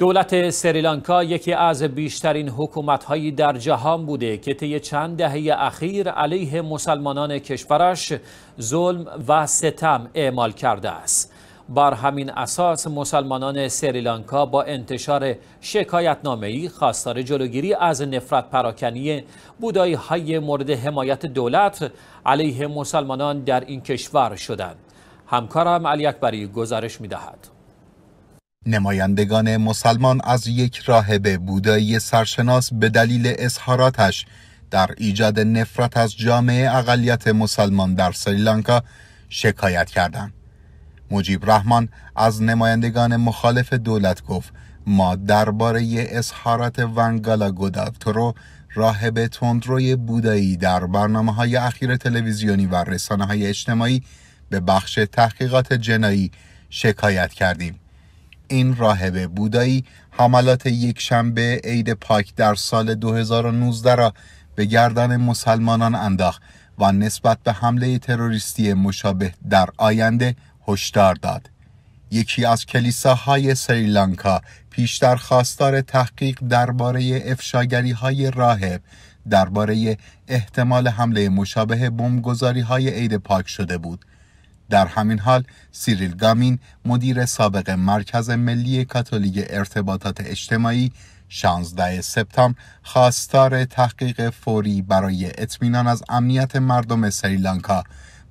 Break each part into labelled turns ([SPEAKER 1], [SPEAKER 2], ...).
[SPEAKER 1] دولت سریلانکا یکی از بیشترین حکومتهایی در جهان بوده که طی چند دهه اخیر علیه مسلمانان کشورش ظلم و ستم اعمال کرده است. بر همین اساس مسلمانان سریلانکا با انتشار شکایتنامه‌ای خواستار جلوگیری از نفرت پراکنی بودایی های مورد حمایت دولت علیه مسلمانان در این کشور شدند. همکارم علی اکبری گزارش می‌دهد.
[SPEAKER 2] نمایندگان مسلمان از یک راهب بودایی سرشناس به دلیل اظهاراتش در ایجاد نفرت از جامعه اقلیت مسلمان در سریلانکا شکایت کردند. مجیب رحمان از نمایندگان مخالف دولت گفت ما درباره اظهارات ونگالا گوداکترو راهب تندروی بودایی در برنامه های اخیر تلویزیونی و رسانه های اجتماعی به بخش تحقیقات جنایی شکایت کردیم. این راهب بودایی حملات یک شنبه عید پاک در سال 2019 را به گردن مسلمانان انداخت و نسبت به حمله تروریستی مشابه در آینده هشدار داد. یکی از کلیساهای سریلانکا پیشتر خواستار تحقیق درباره افشاگری های راهب درباره احتمال حمله مشابه بمبگذاری های عید پاک شده بود. در همین حال سیریل گامین مدیر سابق مرکز ملی کاتولیک ارتباطات اجتماعی 16 سپتامبر خواستار تحقیق فوری برای اطمینان از امنیت مردم سریلانکا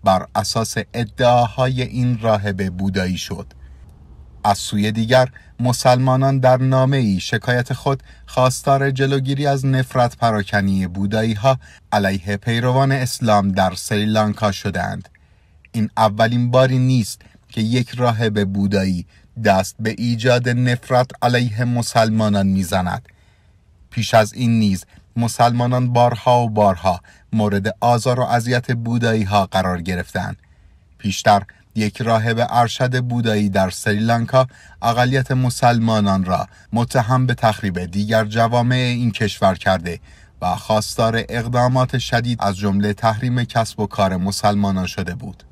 [SPEAKER 2] بر اساس ادعاهای این راهب بودایی شد از سوی دیگر مسلمانان در نامه ای شکایت خود خواستار جلوگیری از نفرت پراکنی بودایی ها علیه پیروان اسلام در سریلانکا شدند این اولین باری نیست که یک راهب بودایی دست به ایجاد نفرت علیه مسلمانان میزند پیش از این نیز مسلمانان بارها و بارها مورد آزار و اذیت بودایی ها قرار گرفتند پیشتر یک راهب ارشد بودایی در سریلانکا اقلیت مسلمانان را متهم به تخریب دیگر جوامع این کشور کرده و خواستار اقدامات شدید از جمله تحریم کسب و کار مسلمانان شده بود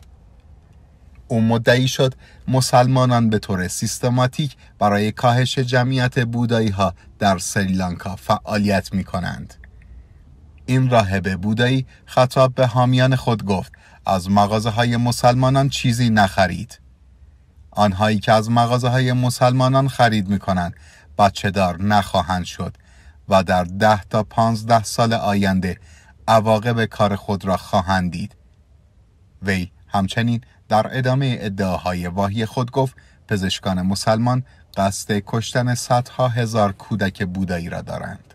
[SPEAKER 2] او مدعی شد مسلمانان به طور سیستماتیک برای کاهش جمعیت بودایی ها در سریلانکا فعالیت می کنند. این راهب بودایی خطاب به حامیان خود گفت از مغازه های مسلمانان چیزی نخرید. آنهایی که از مغازه های مسلمانان خرید می کنند بچه دار نخواهند شد و در ده تا پانزده سال آینده عواقب کار خود را خواهند دید. وی همچنین در ادامه ادعاهای واهی خود گفت پزشکان مسلمان قصد
[SPEAKER 1] کشتن صدها هزار کودک بودایی را دارند